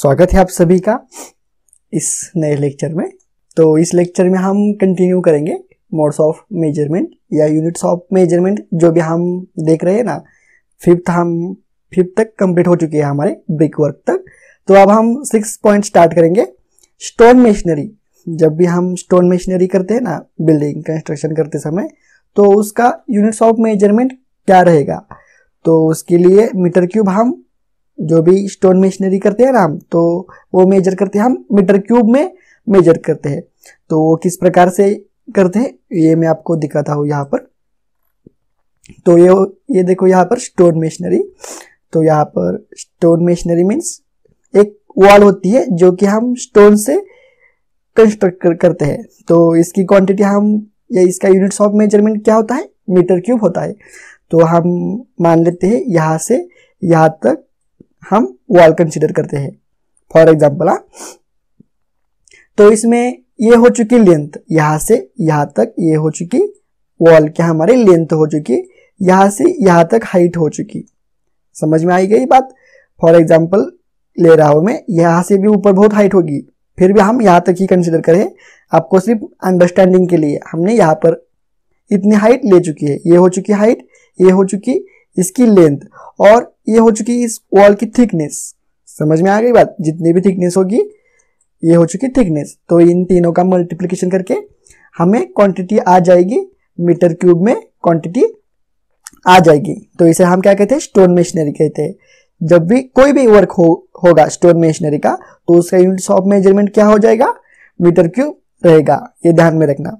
स्वागत है आप सभी का इस नए लेक्चर में तो इस लेक्चर में हम कंटिन्यू करेंगे मोड्स ऑफ मेजरमेंट या यूनिट्स ऑफ मेजरमेंट जो भी हम देख रहे हैं ना फिफ्थ हम फिफ्थ तक कंप्लीट हो चुके हैं हमारे ब्रिक वर्क तक तो अब हम सिक्स पॉइंट स्टार्ट करेंगे स्टोन मशीनरी जब भी हम स्टोन मशीनरी करते हैं ना बिल्डिंग कंस्ट्रक्शन करते समय तो उसका यूनिट्स ऑफ मेजरमेंट क्या रहेगा तो उसके लिए मीटर क्यूब हम जो भी स्टोन मशीनरी करते हैं ना हम तो वो मेजर करते हैं हम मीटर क्यूब में मेजर करते हैं तो वो किस प्रकार से करते हैं ये मैं आपको दिखाता हूँ यहाँ पर तो ये ये देखो यहाँ पर स्टोन मशीनरी तो यहाँ पर स्टोन मशीनरी मीन्स एक वॉल होती है जो कि हम स्टोन से कंस्ट्रक्ट कर, करते हैं तो इसकी क्वांटिटी हम या इसका यूनिट्स ऑफ मेजरमेंट क्या होता है मीटर क्यूब होता है तो हम मान लेते हैं यहाँ से यहाँ तक हम वॉल कंसिडर करते हैं फॉर एग्जाम्पल हाँ। तो इसमें ये हो चुकी लेंथ यहां से यहां तक ये हो चुकी वॉल क्या हमारी लेंथ हो चुकी यहां से यहां तक हाइट हो चुकी समझ में आई गई बात फॉर एग्जाम्पल ले रहा हूं मैं यहां से भी ऊपर बहुत हाइट होगी फिर भी हम यहां तक ही कंसिडर करें आपको सिर्फ अंडरस्टैंडिंग के लिए हमने यहां पर इतनी हाइट ले चुकी है ये हो चुकी हाइट ये हो चुकी इसकी लेंथ और ये हो चुकी इस वॉल की थिकनेस समझ में आ गई बात जितनी भी थिकनेस होगी ये हो चुकी थिकनेस तो इन तीनों का मल्टीप्लीकेशन करके हमें क्वांटिटी आ जाएगी मीटर क्यूब में क्वांटिटी आ जाएगी तो इसे हम क्या कहते हैं स्टोन मशीनरी कहते हैं जब भी कोई भी वर्क हो होगा स्टोन मशीनरी का तो उसका यूनिट ऑफ मेजरमेंट क्या हो जाएगा मीटर क्यूब रहेगा ये ध्यान में रखना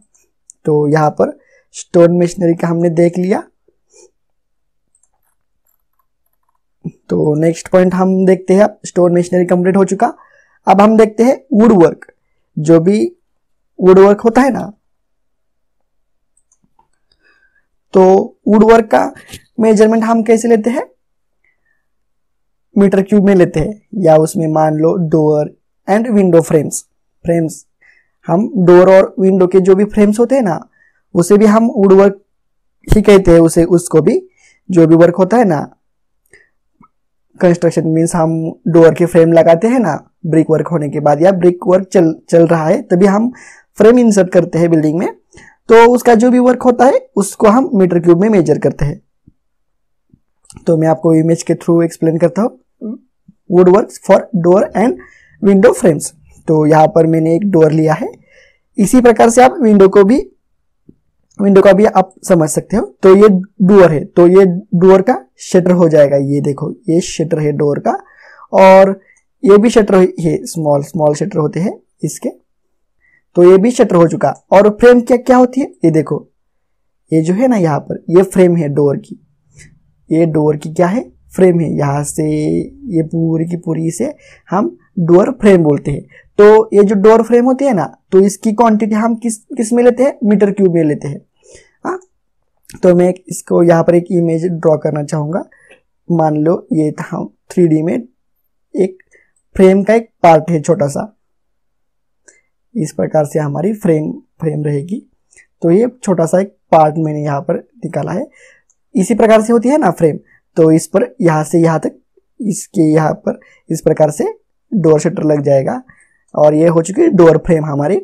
तो यहाँ पर स्टोन मशीनरी का हमने देख लिया तो नेक्स्ट पॉइंट हम देखते हैं स्टोन मशीनरी कंप्लीट हो चुका अब हम देखते हैं वुड वर्क जो भी वुड वर्क होता है ना तो वुड वर्क का मेजरमेंट हम कैसे लेते हैं मीटर क्यूब में लेते हैं या उसमें मान लो door and window frames frames हम डोर और विंडो के जो भी फ्रेम्स होते हैं ना उसे भी हम वुड वर्क ही कहते हैं उसे उसको भी जो भी वर्क होता है ना कंस्ट्रक्शन मीन्स हम डोर के फ्रेम लगाते हैं ना ब्रिक वर्क होने के बाद या ब्रिक वर्क चल चल रहा है तभी हम फ्रेम इंसर्ट करते हैं बिल्डिंग में तो उसका जो भी वर्क होता है उसको हम मीटर क्यूब में मेजर करते हैं तो मैं आपको इमेज के थ्रू एक्सप्लेन करता हूँ wood work for door and window frames तो यहाँ पर मैंने एक डोर लिया है इसी प्रकार से आप विंडो को भी विंडो का भी आप समझ सकते हो तो ये डोर है तो ये डोर का शटर हो जाएगा ये देखो ये शटर है डोर का और ये भी शटर है स्मॉल स्मॉल शटर होते हैं इसके तो ये भी शटर हो चुका और फ्रेम क्या क्या होती है ये देखो ये जो है ना यहाँ पर ये फ्रेम है डोर की ये डोर की क्या है फ्रेम है यहाँ से ये पूरी की पूरी से हम डोर फ्रेम बोलते हैं तो ये जो डोर फ्रेम होती है ना तो इसकी क्वांटिटी हम किस किस में लेते हैं मीटर क्यूब में लेते हैं तो मैं इसको यहाँ पर एक इमेज ड्रॉ करना चाहूँगा मान लो ये था थ्री में एक फ्रेम का एक पार्ट है छोटा सा इस प्रकार से हमारी फ्रेम फ्रेम रहेगी तो ये छोटा सा एक पार्ट मैंने यहाँ पर निकाला है इसी प्रकार से होती है ना फ्रेम तो इस पर यहाँ से यहाँ तक इसके यहाँ पर इस प्रकार से डोर शटर लग जाएगा और ये हो चुकी है डोर फ्रेम हमारी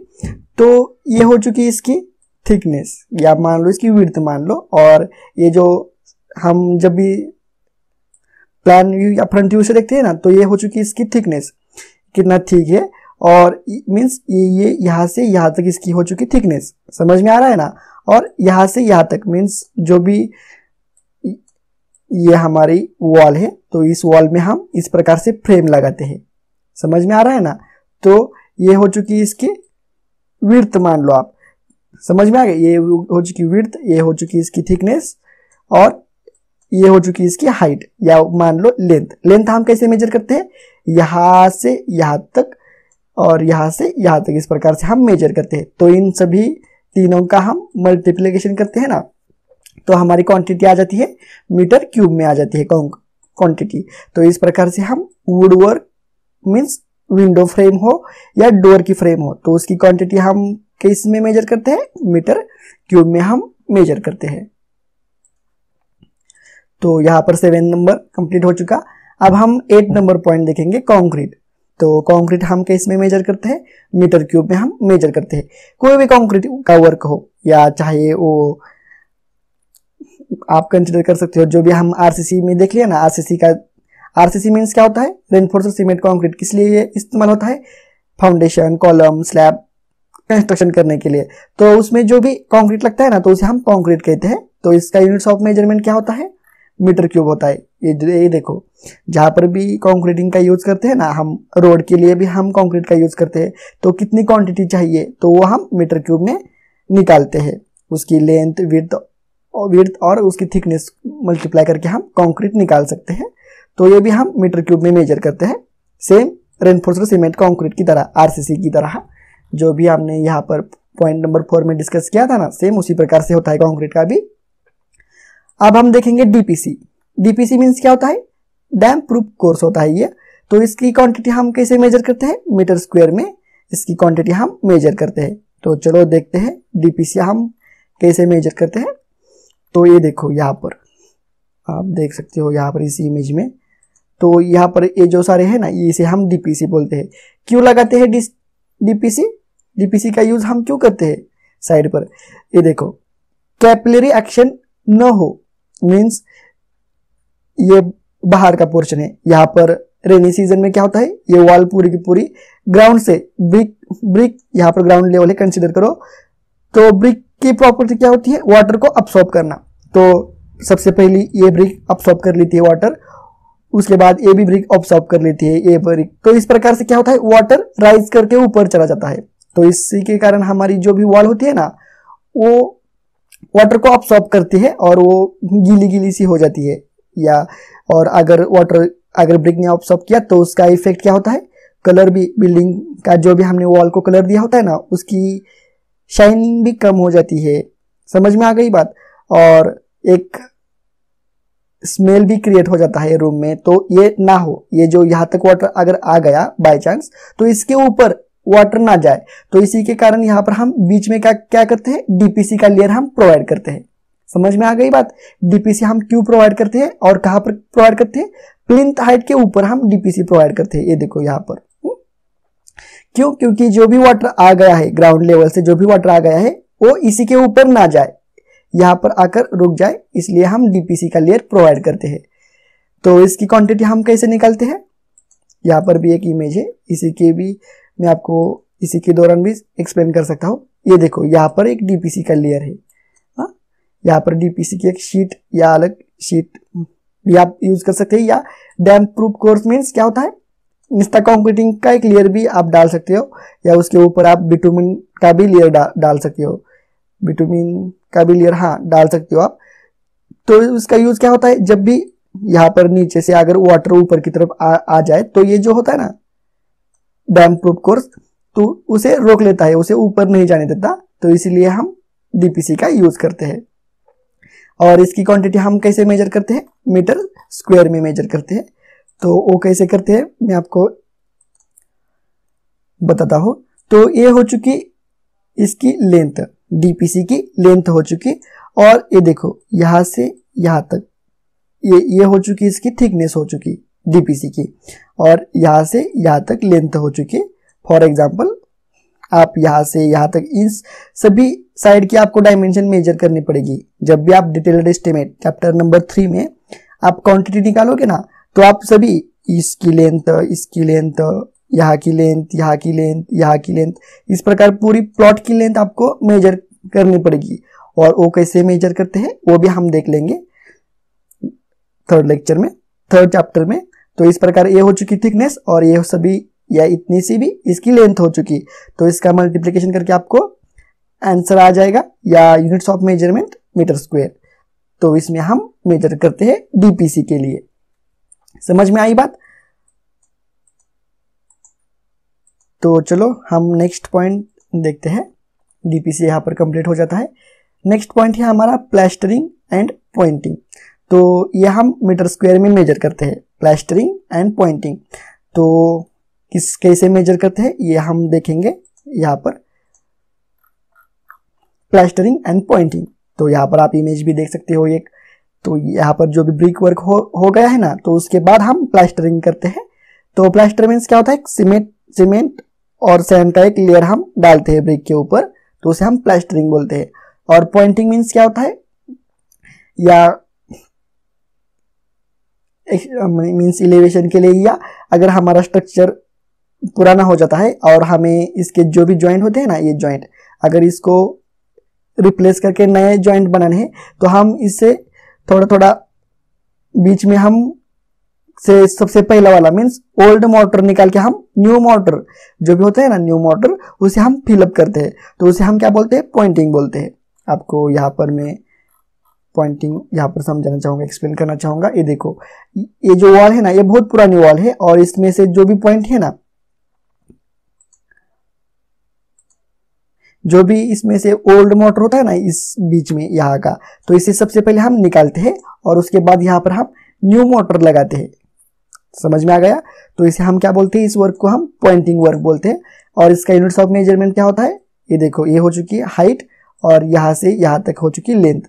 तो ये हो चुकी इसकी थिकनेस या मान लो इसकी विर्थ मान लो और ये जो हम जब भी प्लान व्यू या फ्रंट व्यू से देखते हैं ना तो ये हो चुकी है इसकी थिकनेस कितना ठीक है और मीन्स ये ये यहाँ से यहाँ तक इसकी हो चुकी थिकनेस समझ में आ रहा है ना और यहाँ से यहाँ तक मीन्स जो भी ये हमारी वॉल है तो इस वॉल में हम इस प्रकार से फ्रेम लगाते हैं समझ में आ रहा है ना तो ये हो चुकी इसकी विर्थ मान लो आप समझ में आ गया ये हो चुकी विर्थ ये हो चुकी इसकी थिकनेस और ये हो चुकी इसकी हाइट या मान लो लेंथ लेंथ हम कैसे मेजर करते हैं यहाँ से यहाँ तक और यहाँ से यहाँ तक इस प्रकार से हम मेजर करते हैं तो इन सभी तीनों का हम मल्टीप्लीकेशन करते हैं ना तो हमारी क्वांटिटी आ जाती है मीटर क्यूब में आ जाती है क्वांटिटी तो इस प्रकार से हम wood work means window frame हो या डोर की फ्रेम हो तो उसकी क्वांटिटी हम किस में मेजर करते हैं मीटर क्यूब में हम मेजर करते हैं तो यहां पर सेवन नंबर कंप्लीट हो चुका अब हम एट नंबर पॉइंट देखेंगे कॉन्क्रीट तो कॉन्क्रीट हम किस में मेजर करते हैं मीटर क्यूब में हम मेजर करते हैं कोई भी कॉन्क्रीट का वर्क हो या चाहे वो आप कंसिडर कर सकते हो जो भी हम आरसीसी में देख लिया ना आरसीसी का आरसीसी मीन्स क्या होता है रेनफोर्स सीमेंट कॉन्क्रीट किस लिए इस्तेमाल होता है फाउंडेशन कॉलम स्लैब कंस्ट्रक्शन करने के लिए तो उसमें जो भी कॉन्क्रीट लगता है ना तो उसे हम कॉन्क्रीट कहते हैं तो इसका यूनिट्स ऑफ मेजरमेंट क्या होता है मीटर क्यूब होता है ये ये देखो जहाँ पर भी कॉन्क्रीटिंग का यूज़ करते हैं ना हम रोड के लिए भी हम कॉन्क्रीट का यूज़ करते हैं तो कितनी क्वांटिटी चाहिए तो वो हम मीटर क्यूब में निकालते हैं उसकी लेंथ विर्थ विर्थ और उसकी थिकनेस मल्टीप्लाई करके हम कॉन्क्रीट निकाल सकते हैं तो ये भी हम मीटर क्यूब में मेजर करते हैं सेम रेनफोर्स सीमेंट कॉन्क्रीट की तरह आरसीसी की तरह जो भी हमने यहाँ पर पॉइंट नंबर फोर में डिस्कस किया था ना सेम उसी प्रकार से होता है कॉन्क्रीट का भी अब हम देखेंगे डीपीसी डीपीसी मीन्स क्या होता है डैम प्रूफ कोर्स होता है ये तो इसकी क्वांटिटी हम कैसे मेजर करते हैं मीटर स्क्वायर में इसकी क्वांटिटी हम मेजर करते हैं तो चलो देखते हैं डीपीसी हम कैसे मेजर करते हैं तो ये देखो यहाँ पर आप देख सकते हो यहाँ पर इस इमेज में तो यहाँ पर ये जो सारे हैं ना ये इसे हम डीपीसी बोलते हैं क्यों लगाते हैं डीपीसी जीपीसी का यूज हम क्यों करते हैं साइड पर ये देखो कैपिलरी एक्शन न हो मीन्स ये बाहर का पोर्शन है यहाँ पर रेनी सीजन में क्या होता है ये वॉल पूरी की पूरी ग्राउंड से ब्रिक ब्रिक यहाँ पर ग्राउंड लेवल है कंसिडर करो तो ब्रिक की प्रॉपर्टी क्या होती है वाटर को अब्सॉर्ब करना तो सबसे पहले ये ब्रिक अब्सॉर्ब कर लेती है वाटर उसके बाद ये भी ब्रिक ऑब्सॉर्ब कर लेती है ये ब्रिक तो इस प्रकार से क्या होता है वाटर राइज करके ऊपर चला जाता है तो इसी के कारण हमारी जो भी वॉल होती है ना वो वाटर को ऑब्सॉर्ब करती है और वो गीली गीली सी हो जाती है या और अगर वाटर अगर ब्रिक ने ऑब्सॉर्ब किया तो उसका इफेक्ट क्या होता है कलर भी बिल्डिंग का जो भी हमने वॉल को कलर दिया होता है ना उसकी शाइनिंग भी कम हो जाती है समझ में आ गई बात और एक स्मेल भी क्रिएट हो जाता है रूम में तो ये ना हो ये जो यहाँ तक वाटर अगर आ गया बाय चांस तो इसके ऊपर वाटर ना जाए तो इसी के कारण यहाँ पर हम बीच में क्या क्या करते हैं डीपीसी का लेयर हम प्रोवाइड करते हैं समझ में आ गई बात डीपीसी हम क्यों प्रोवाइड करते हैं और कहाँ पर प्रोवाइड करते हैं प्लिंथ हाइट के ऊपर हम डीपीसी प्रोवाइड करते हैं ये देखो यहाँ पर क्यों क्योंकि जो भी वाटर आ गया है ग्राउंड लेवल से जो भी वाटर आ गया है वो इसी के ऊपर ना जाए यहाँ पर आकर रुक जाए इसलिए हम डीपीसी का लेयर प्रोवाइड करते हैं तो इसकी क्वांटिटी हम कैसे निकालते हैं यहाँ पर भी एक इमेज है इसी के भी मैं आपको इसी के दौरान भी एक्सप्लेन कर सकता हूँ ये देखो यहाँ पर एक डीपीसी का लेयर है हाँ यहाँ पर डीपीसी की एक शीट या अलग शीट भी हम्म, आप यूज कर सकते हैं या डैम प्रूफ कोर्स मीन्स क्या होता है निस्ता कॉन्क्रीटिंग का एक लेयर भी आप डाल सकते हो या उसके ऊपर आप बिटुमिन का भी लेयर डा, डाल सकते हो बिटुमिन का भी लेयर हाँ डाल सकते हो आप तो उसका यूज क्या होता है जब भी यहाँ पर नीचे से अगर वाटर ऊपर की तरफ आ, आ जाए तो ये जो होता है ना डैम प्रूफ कोर्स तो उसे रोक लेता है उसे ऊपर नहीं जाने देता तो इसीलिए हम डीपीसी का यूज करते हैं और इसकी क्वांटिटी हम कैसे मेजर करते हैं मीटर स्क्वायर में मेजर करते हैं तो वो कैसे करते हैं मैं आपको बताता हूँ तो ये हो चुकी इसकी लेंथ डीपीसी की लेंथ हो चुकी और ये देखो यहां से यहां तक ये ये हो चुकी इसकी थिकनेस हो चुकी डीपीसी की और यहाँ से यहाँ तक लेंथ हो चुकी है फॉर एग्जाम्पल आप यहाँ से यहाँ तक इस सभी साइड की आपको डायमेंशन मेजर करनी पड़ेगी जब भी आप detailed estimate chapter number three में आप क्वांटिटी निकालोगे ना तो आप सभी इसकी लेंथ इसकी लेंथ यहाँ की लेंथ यहाँ की लेंथ यहाँ की लेंथ इस प्रकार पूरी प्लॉट की लेंथ आपको मेजर करनी पड़ेगी और वो कैसे मेजर करते हैं वो भी हम देख लेंगे थर्ड लेक्चर में थर्ड चैप्टर में तो इस प्रकार ये हो चुकी थिकनेस और ये सभी या इतनी सी भी इसकी लेंथ हो चुकी तो इसका मल्टीप्लीकेशन करके आपको आंसर आ जाएगा या units of measurement metre square तो इसमें हम मेजर करते हैं डीपीसी के लिए समझ में आई बात तो चलो हम नेक्स्ट पॉइंट देखते हैं डीपीसी यहाँ पर कंप्लीट हो जाता है नेक्स्ट पॉइंट है हमारा प्लास्टरिंग एंड पॉइंटिंग तो ये हम मीटर स्क्वायर में मेजर करते हैं प्लास्टरिंग एंड पॉइंटिंग तो किस कैसे मेजर करते हैं ये हम देखेंगे यहाँ पर प्लास्टरिंग एंड पॉइंटिंग तो यहाँ पर आप इमेज भी देख सकते हो एक तो यहाँ पर जो भी ब्रिक वर्क हो हो गया है ना तो उसके बाद हम प्लास्टरिंग करते हैं तो प्लास्टर मीन्स क्या होता है सीमेंट सीमेंट और सैंड का एक लेयर हम डालते हैं ब्रिक के ऊपर तो उसे हम प्लास्टरिंग बोलते हैं और पॉइंटिंग मीन्स क्या होता है या मीन्स इलेवेशन के लिए या अगर हमारा स्ट्रक्चर पुराना हो जाता है और हमें इसके जो भी ज्वाइंट होते हैं ना ये ज्वाइंट अगर इसको रिप्लेस करके नए ज्वाइंट बनाने हैं तो हम इसे थोड़ा थोड़ा बीच में हम से सबसे पहला वाला मीन्स ओल्ड मोटर निकाल के हम न्यू मोटर जो भी होता है ना न्यू मोटर उसे हम फिलअप करते हैं तो उसे हम क्या बोलते हैं पॉइंटिंग बोलते हैं आपको यहाँ पर मैं पॉइंटिंग यहाँ पर समझाना चाहूँगा एक्सप्लेन करना चाहूँगा ये देखो ये जो वॉल है ना ये बहुत पुरानी वॉल है और इसमें से जो भी पॉइंट है ना जो भी इसमें से ओल्ड मोटर होता है ना इस बीच में यहाँ का तो इसे सबसे पहले हम निकालते हैं और उसके बाद यहाँ पर हम न्यू मोटर लगाते हैं समझ में आ गया तो इसे हम क्या बोलते हैं इस वर्क को हम पॉइंटिंग वर्क बोलते हैं और इसका यूनिट्स ऑफ मेजरमेंट क्या होता है ये देखो ये हो चुकी है हाइट और यहाँ से यहाँ तक हो चुकी लेंथ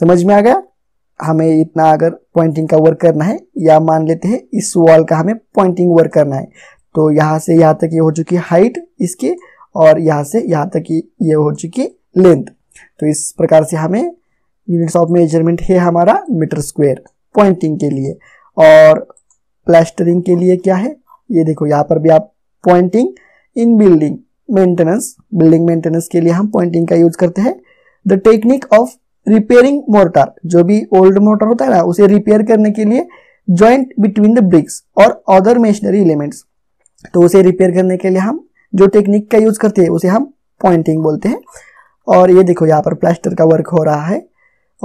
समझ में आ गया हमें इतना अगर पॉइंटिंग का वर्क करना है या मान लेते हैं इस वॉल का हमें पॉइंटिंग वर्क करना है तो यहाँ से यहाँ तक ये हो चुकी हाइट इसकी और यहाँ से यहाँ तक ये हो चुकी लेंथ तो इस प्रकार से हमें यूनिट्स ऑफ मेजरमेंट है हमारा मीटर स्क्वेयर पॉइंटिंग के लिए और प्लास्टरिंग के लिए क्या है ये देखो यहाँ पर भी आप pointing in building maintenance building maintenance के लिए हम पॉइंटिंग का यूज करते हैं the technique of repairing mortar जो भी ओल्ड मोटर होता है ना उसे रिपेयर करने के लिए ज्वाइंट बिटवीन द ब्रिक्स और अदर मेशनरी एलिमेंट्स तो उसे रिपेयर करने के लिए हम जो टेक्निक का यूज करते हैं उसे हम पॉइंटिंग बोलते हैं और ये देखो यहाँ पर प्लास्टर का वर्क हो रहा है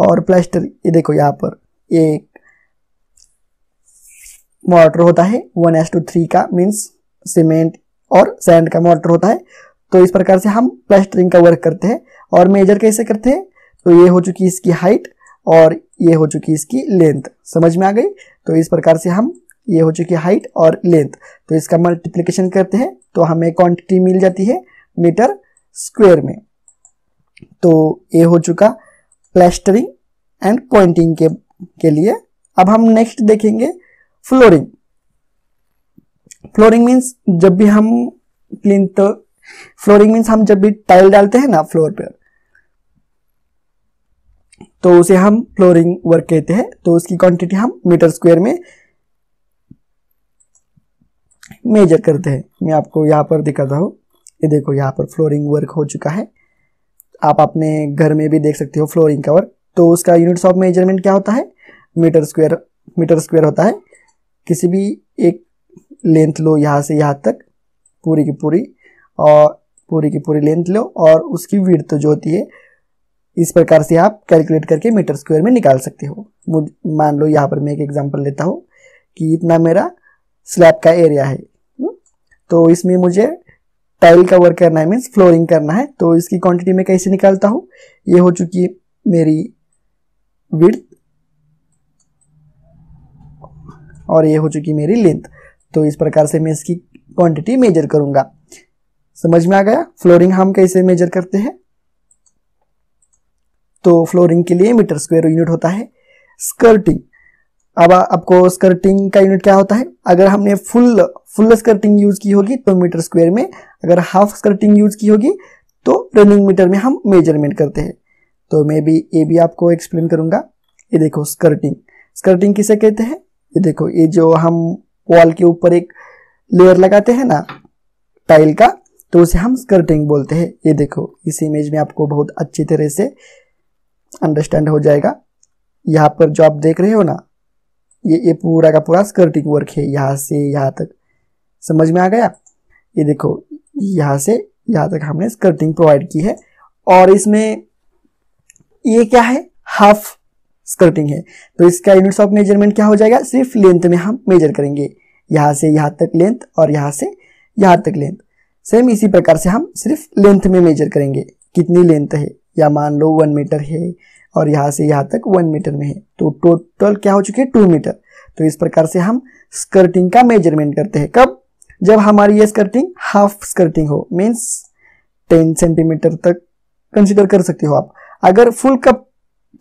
और प्लास्टर ये देखो यहाँ पर एक मोटर होता है वन एस टू थ्री का मीन्स सीमेंट और सैंड का मोटर होता है तो इस प्रकार से हम प्लास्टरिंग का वर्क करते हैं और मेजर कैसे करते हैं तो ये हो चुकी इसकी हाइट और ये हो चुकी इसकी लेंथ समझ में आ गई तो इस प्रकार से हम ये हो चुकी हाइट और लेंथ तो इसका मल्टीप्लिकेशन करते हैं तो हमें क्वांटिटी मिल जाती है मीटर स्क्वायर में तो ये हो चुका प्लास्टरिंग एंड पॉइंटिंग के के लिए अब हम नेक्स्ट देखेंगे फ्लोरिंग फ्लोरिंग मीन्स जब भी हम प्लिंथ फ्लोरिंग मीन्स हम जब भी टाइल डालते हैं ना फ्लोर पर तो उसे हम फ्लोरिंग वर्क कहते हैं तो उसकी क्वांटिटी हम मीटर स्क्वायर में मेजर करते हैं मैं आपको यहाँ पर दिखाता हूँ ये देखो यहाँ पर फ्लोरिंग वर्क हो चुका है आप अपने घर में भी देख सकते हो फ्लोरिंग का वर्क तो उसका यूनिट्स ऑफ मेजरमेंट क्या होता है मीटर स्क्वायर मीटर स्क्वायर होता है किसी भी एक लेंथ लो यहाँ से यहाँ तक पूरी की पूरी और पूरी की पूरी लेंथ लो और उसकी वीड तो जो होती है इस प्रकार से आप कैलकुलेट करके मीटर स्क्वायर में निकाल सकते हो मुझ मान लो यहाँ पर मैं एक एग्जांपल लेता हूँ कि इतना मेरा स्लैब का एरिया है हम्म? तो इसमें मुझे टाइल का वर्क करना है मीन्स फ्लोरिंग करना है तो इसकी क्वांटिटी में कैसे निकालता हूँ ये हो चुकी है मेरी विड्थ और ये हो चुकी मेरी लेंथ तो इस प्रकार से मैं इसकी क्वांटिटी मेजर करूँगा समझ में आ गया फ्लोरिंग हम कैसे मेजर करते हैं तो फ्लोरिंग के लिए मीटर स्क्वायर यूनिट होता है स्कर्टिंग अब आपको स्कर्टिंग का यूनिट क्या होता है अगर हमने फुल फुल स्कर्टिंग यूज की होगी तो मीटर स्क्वायर में अगर हाफ स्कर्टिंग यूज की होगी तो रनिंग मीटर में हम मेजरमेंट करते हैं तो मैं भी ये भी आपको एक्सप्लेन करूंगा ये देखो स्कर्टिंग स्कर्टिंग किसे कहते हैं ये देखो ये जो हम वॉल के ऊपर एक लेयर लगाते हैं ना टाइल का तो उसे हम स्कर्टिंग बोलते हैं ये देखो इस इमेज में आपको बहुत अच्छी तरह से अंडरस्टैंड हो जाएगा यहाँ पर जो आप देख रहे हो ना ये ये पूरा का पूरा स्कर्टिंग वर्क है यहाँ से यहाँ तक समझ में आ गया ये देखो यहाँ से यहाँ तक हमने स्कर्टिंग प्रोवाइड की है और इसमें ये क्या है हाफ स्कर्टिंग है तो इसका यूनिट्स ऑफ मेजरमेंट क्या हो जाएगा सिर्फ लेंथ में हम मेजर करेंगे यहाँ से यहाँ तक लेंथ और यहाँ से यहाँ तक लेंथ सेम इसी प्रकार से हम सिर्फ लेंथ में मेजर करेंगे कितनी लेंथ है या मान लो वन मीटर है और यहाँ से यहाँ तक वन मीटर में है तो टोटल क्या हो चुके हैं टू मीटर तो इस प्रकार से हम स्कर्टिंग का मेजरमेंट करते हैं कब जब हमारी ये स्कर्टिंग हाफ स्कर्टिंग हो मीन्स टेन सेंटीमीटर तक कंसिडर कर सकते हो आप अगर फुल कप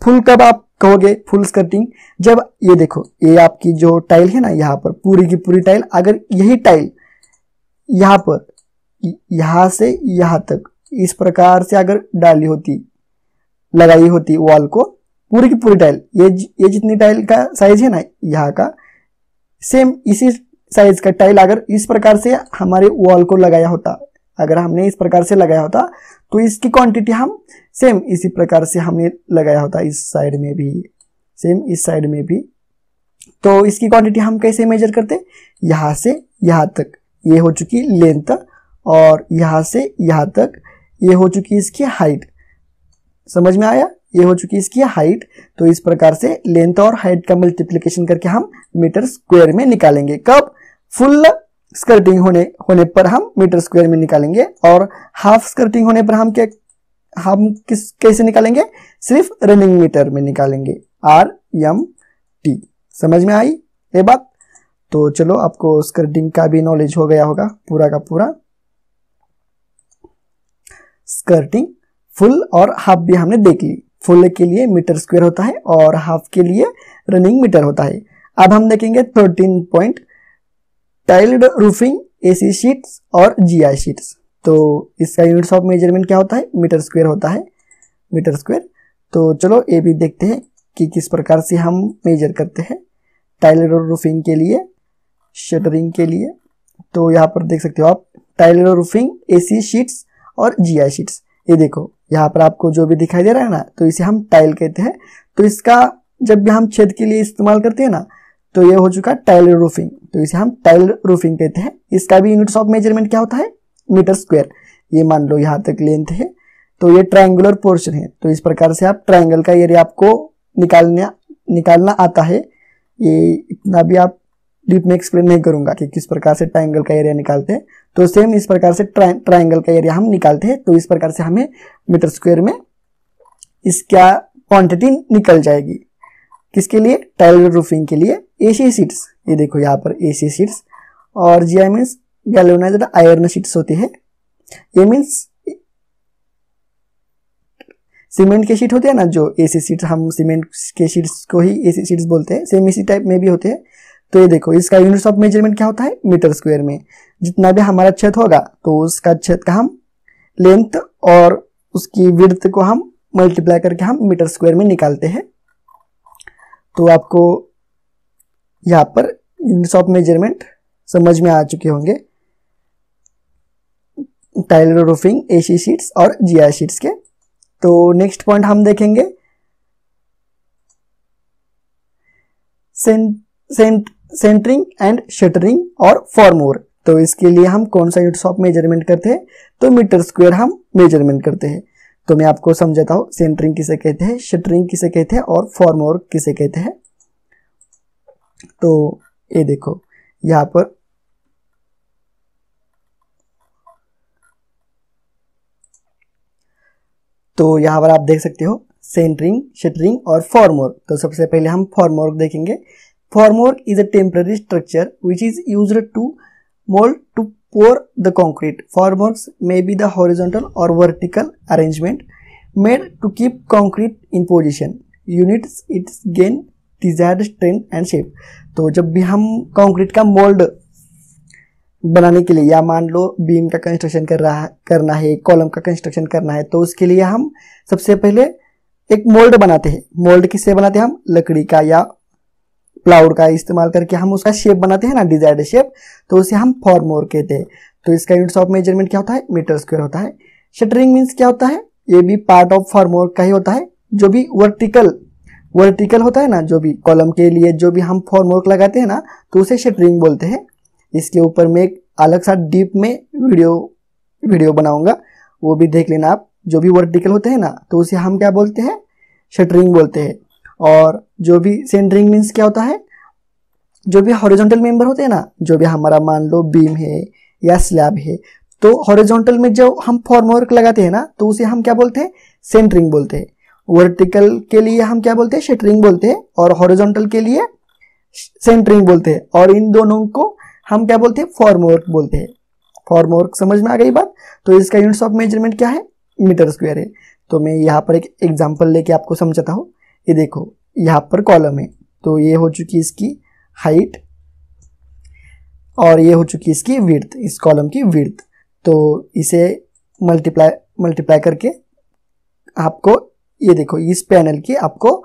फुल कब आप कहोगे फुल स्कर्टिंग जब ये देखो ये आपकी जो टाइल है ना यहाँ पर पूरी की पूरी टाइल अगर यही टाइल यहाँ पर यहाँ से यहाँ तक इस प्रकार से अगर डाली होती लगाई होती वॉल को पूरी की पूरी टाइल ये ये जितनी टाइल का साइज है ना यहाँ का सेम इसी साइज का टाइल अगर इस प्रकार से हमारे वॉल को लगाया होता अगर हमने इस प्रकार से लगाया होता तो इसकी क्वांटिटी हम सेम इसी प्रकार से हमने लगाया होता इस साइड में भी सेम इस साइड में भी तो इसकी क्वांटिटी हम कैसे मेजर करते यहाँ से यहाँ तक ये यह हो चुकी लेंथ और यहाँ से यहाँ तक ये हो चुकी है इसकी हाइट समझ में आया ये हो चुकी है इसकी हाइट तो इस प्रकार से लेंथ और हाइट का मल्टीप्लीकेशन करके हम मीटर स्क्वायर में निकालेंगे कब फुल स्कर्टिंग होने होने पर हम मीटर स्क्वायर में निकालेंगे और हाफ स्कर्टिंग होने पर हम क्या हम किस कैसे निकालेंगे सिर्फ रनिंग मीटर में निकालेंगे आर एम टी समझ में आई ये बात तो चलो आपको स्कर्टिंग का भी नॉलेज हो गया होगा पूरा का पूरा स्कर्टिंग फुल और हाफ भी हमने देख ली फुल के लिए मीटर स्क्वायर होता है और हाफ के लिए रनिंग मीटर होता है अब हम देखेंगे thirteen point tiled roofing AC sheets और जीआई शीट्स तो इसका यूनिट्स ऑफ मेजरमेंट क्या होता है मीटर स्क्वायर होता है मीटर स्क्वायर तो चलो ये भी देखते हैं कि किस प्रकार से हम मेजर करते हैं टाइलर और रूफिंग के लिए शटरिंग के लिए तो यहाँ पर देख सकते हो आप टाइलर और रूफिंग एसी शीट्स और जी शीट्स ये देखो यहाँ पर आपको जो भी दिखाई दे रहा है ना तो इसे हम टाइल कहते हैं तो इसका जब भी हम छेद के लिए इस्तेमाल करते हैं ना तो ये हो चुका टाइल रूफिंग तो इसे हम टाइल रूफिंग कहते हैं इसका भी यूनिट्स ऑफ मेजरमेंट क्या होता है मीटर स्क्वेयर ये मान लो यहाँ तक लेंथ है तो ये ट्राइंगुलर पोर्शन है तो इस प्रकार से आप ट्राइंगल का एरिया आपको निकालने निकालना आता है ये इतना भी आप डीप में एक्सप्लेन नहीं करूंगा कि किस प्रकार से ट्राइंगल का एरिया निकालते हैं तो सेम इस प्रकार से ट्राइंगल का एरिया हम निकालते हैं तो इस प्रकार से हमें मीटर स्क्वायर में इसका क्वांटिटी निकल जाएगी किसके लिए टाइल रूफिंग के लिए एसी सीट्स ये देखो यहाँ पर एसी सीट्स और G I means galvanised iron sheets होती है ये मीन्स सीमेंट के शीट होते हैं ना जो एसी सीट्स हम सीमेंट के शीट्स को ही एसी सीट्स बोलते हैं सेम इसी टाइप में भी होते हैं तो ये देखो इसका यूनिट्स ऑफ मेजरमेंट क्या होता है मीटर स्क्वायर में जितना भी हमारा छेद होगा तो उसका छेद का हम लेंथ और उसकी विर्थ को हम मल्टीप्लाई करके हम मीटर स्क्वायर में निकालते हैं तो आपको यहाँ पर यूनिट्स ऑफ मेजरमेंट समझ में आ चुके होंगे टाइलर रूफिंग एसी शीट्स और जीआई शीट्स के तो नेक्स्ट पॉइंट हम देखेंगे cent cent centring and shuttering और फॉर्मोर तो इसके लिए हम कौन सा यूनिट्स ऑफ मेजरमेंट करते हैं तो मीटर स्क्वायर हम मेजरमेंट करते हैं तो मैं आपको समझाता हूँ सेंटरिंग किसे कहते हैं शटरिंग किसे कहते हैं और फॉर्मोर किसे कहते हैं तो ये देखो यहाँ पर तो यहाँ पर आप देख सकते हो सेंटरिंग शटरिंग और फॉर्मोर तो सबसे पहले हम फॉर्मोर देखेंगे Formwork is a temporary structure which is used to mold to pour the concrete. Formworks may be the horizontal or vertical arrangement made to keep concrete in position. Units its gain desired strength and shape. तो जब भी हम concrete का mold बनाने के लिए या मान लो बीम का कंस्ट्रक्शन कर रहा करना है कॉलम का कंस्ट्रक्शन करना है तो उसके लिए हम सबसे पहले एक मोल्ड बनाते हैं मोल्ड किससे बनाते हैं हम लकड़ी का या प्लाउड का इस्तेमाल करके हम उसका शेप बनाते हैं ना डिजायर्ड शेप तो उसे हम फॉर्म और कहते हैं तो इसका यूनिट्स ऑफ मेजरमेंट क्या होता है मीटर स्क्वेयर होता है शटरिंग मीन्स क्या होता है ये भी पार्ट ऑफ फॉर्मवर्क का ही होता है जो भी वर्टिकल वर्टिकल होता है ना जो भी कॉलम के लिए जो भी हम फॉर्मवर्क लगाते हैं ना तो उसे शटरिंग बोलते हैं इसके ऊपर मैं एक अलग सा डीप में वीडियो वीडियो बनाऊंगा वो भी देख लेना आप जो भी वर्टिकल होते हैं ना तो उसे हम क्या बोलते हैं शटरिंग बोलते हैं और जो भी सेंटरिंग मीन्स क्या होता है जो भी हॉरिजॉन्टल मेंबर होते हैं ना जो भी हमारा मान लो बीम है या स्लैब है तो हॉरिजॉन्टल में जो हम फॉर्मवर्क लगाते हैं ना तो उसे हम क्या बोलते हैं सेंटरिंग बोलते हैं वर्टिकल के लिए हम क्या बोलते हैं शटरिंग बोलते हैं और हॉरिजॉन्टल के लिए सेंटरिंग बोलते हैं और इन दोनों को हम क्या बोलते हैं फॉर्मवर्क बोलते हैं फॉर्मवर्क समझ में आ गई बात तो इसका यूनिट्स ऑफ मेजरमेंट क्या है मीटर स्क्वायर है तो मैं यहाँ पर एक एग्जाम्पल लेके आपको समझाता हूँ ये देखो यहाँ पर कॉलम है तो ये हो चुकी इसकी हाइट और ये हो चुकी इसकी विर्थ इस कॉलम की विर्थ तो इसे मल्टीप्लाई मल्टीप्लाई करके आपको ये देखो इस पैनल की आपको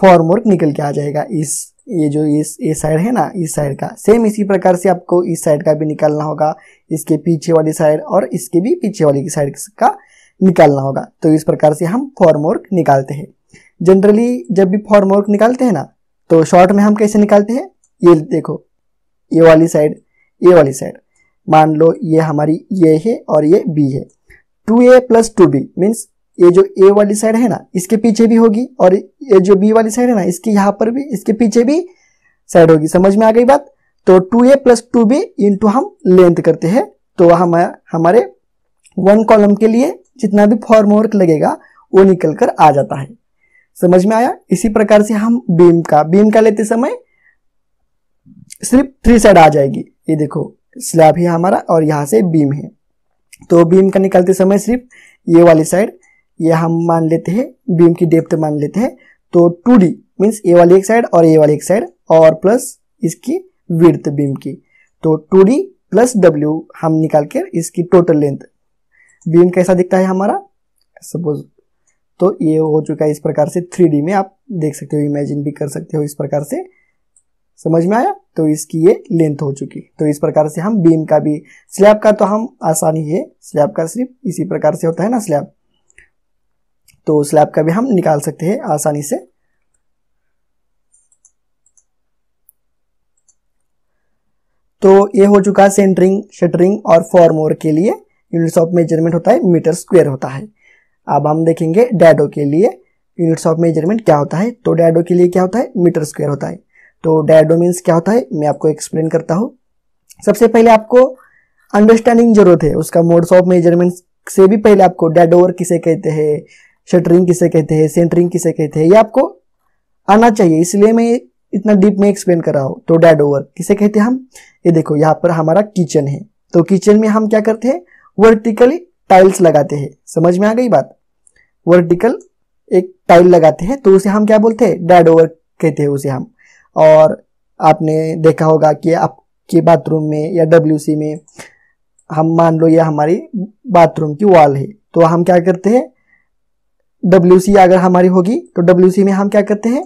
फॉर्मवर्क निकल के आ जाएगा इस ये जो इस ये साइड है ना इस साइड का सेम इसी प्रकार से आपको इस साइड का भी निकालना होगा इसके पीछे वाली साइड और इसके भी पीछे वाली की साइड का निकालना होगा तो इस प्रकार से हम फॉर्मवर्क निकालते हैं जनरली जब भी फॉर्म वर्क निकालते हैं ना तो शॉर्ट में हम कैसे निकालते हैं ये देखो ये वाली साइड ये वाली साइड मान लो ये हमारी ये है और ये बी है two A plus two B means ये जो ए वाली साइड है ना इसके पीछे भी होगी और ये जो बी वाली साइड है ना इसकी यहाँ पर भी इसके पीछे भी साइड होगी समझ में आ गई बात तो two A plus two B into हम लेंथ करते हैं तो हम हमारे वन कॉलम के लिए जितना भी फॉर्म वर्क लगेगा वो निकल कर आ जाता है समझ में आया इसी प्रकार से हम बीम का बीम का लेते समय सिर्फ थ्री साइड आ जाएगी ये देखो स्लैब है हमारा और यहाँ से बीम है तो बीम का निकालते समय सिर्फ ये वाली साइड ये हम मान लेते हैं बीम की डेप्थ मान लेते हैं तो टू डी मीन्स ए वाली एक साइड और ए वाली एक साइड और प्लस इसकी विर्थ बीम की तो टू डी प्लस डब्ल्यू हम निकाल कर इसकी टोटल लेंथ बीम कैसा दिखता है हमारा सपोज तो ये हो चुका है इस प्रकार से थ्री में आप देख सकते हो इमेजिन भी कर सकते हो इस प्रकार से समझ में आया तो इसकी ये लेंथ हो चुकी तो इस प्रकार से हम बीम का भी स्लैब का तो हम आसानी है स्लैब का सिर्फ इसी प्रकार से होता है ना स्लैब तो स्लैब का भी हम निकाल सकते हैं आसानी से तो ये हो चुका है सेंटरिंग शटरिंग और फॉर्मोर के लिए यूनिट्स ऑफ मेजरमेंट होता है मीटर स्क्वायर होता है अब हम देखेंगे डैडो के लिए यूनिट्स ऑफ मेजरमेंट क्या होता है तो डैडो के लिए क्या होता है मीटर स्क्वायर होता है तो डैडो मीन्स क्या होता है मैं आपको एक्सप्लेन करता हूँ सबसे पहले आपको अंडरस्टैंडिंग जरूरत है उसका मोड्स ऑफ मेजरमेंट से भी पहले आपको डेडोवर किसे कहते हैं शटरिंग किसे कहते हैं सेंटरिंग किसे कहते हैं ये आपको आना चाहिए इसलिए मैं इतना डीप में एक्सप्लेन कर रहा हूँ तो डैडोवर किसे कहते हैं हम ये देखो यहाँ पर हमारा किचन है तो किचन में हम क्या करते हैं वर्टिकली टाइल्स लगाते हैं समझ में आ गई बात वर्टिकल एक टाइल लगाते हैं तो उसे हम क्या बोलते हैं डैड ओवर कहते हैं उसे हम और आपने देखा होगा कि आपके बाथरूम में या डब्ल्यू में हम मान लो यह हमारी बाथरूम की वॉल है तो हम क्या करते हैं डब्ल्यू अगर हमारी होगी तो डब्ल्यू में हम क्या करते हैं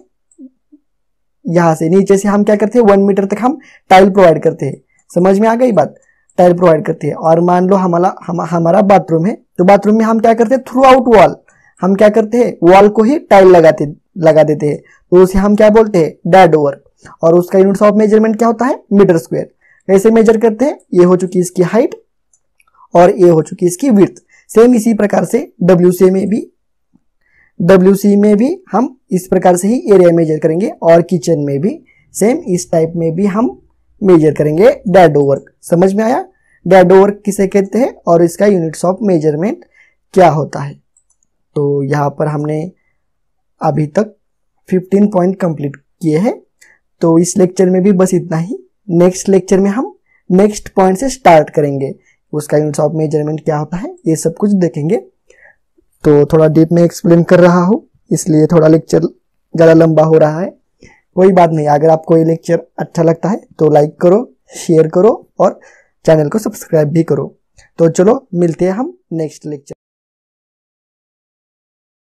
यहाँ से नीचे से हम क्या करते हैं वन मीटर तक हम टाइल प्रोवाइड करते हैं समझ में आ गई बात टाइल प्रोवाइड करते हैं और मान लो हमारा हम, हमारा बाथरूम है तो बाथरूम में हम क्या करते हैं थ्रू आउट वॉल हम क्या करते हैं वॉल को ही टाइल लगाते लगा देते हैं तो उसे हम क्या बोलते हैं डैड ओवर और उसका यूनिट्स ऑफ मेजरमेंट क्या होता है मीटर स्क्वायर कैसे मेजर करते हैं ये हो चुकी इसकी हाइट और ये हो चुकी इसकी विर्थ सेम इसी प्रकार से डब्ल्यू में भी डब्ल्यू में भी हम इस प्रकार से ही एरिया मेजर करेंगे और किचन में भी सेम इस टाइप में भी हम मेजर करेंगे डैडो ओवर समझ में आया डैडो ओवर किसे कहते हैं और इसका यूनिट्स ऑफ मेजरमेंट क्या होता है तो यहाँ पर हमने अभी तक 15 पॉइंट कंप्लीट किए हैं तो इस लेक्चर में भी बस इतना ही नेक्स्ट लेक्चर में हम नेक्स्ट पॉइंट से स्टार्ट करेंगे उसका यूनिट्स ऑफ मेजरमेंट क्या होता है ये सब कुछ देखेंगे तो थोड़ा डीप में एक्सप्लेन कर रहा हूँ इसलिए थोड़ा लेक्चर ज़्यादा लंबा हो रहा है कोई बात नहीं अगर आपको ये लेक्चर अच्छा लगता है तो लाइक करो शेयर करो और चैनल को सब्सक्राइब भी करो तो चलो मिलते हैं हम नेक्स्ट लेक्चर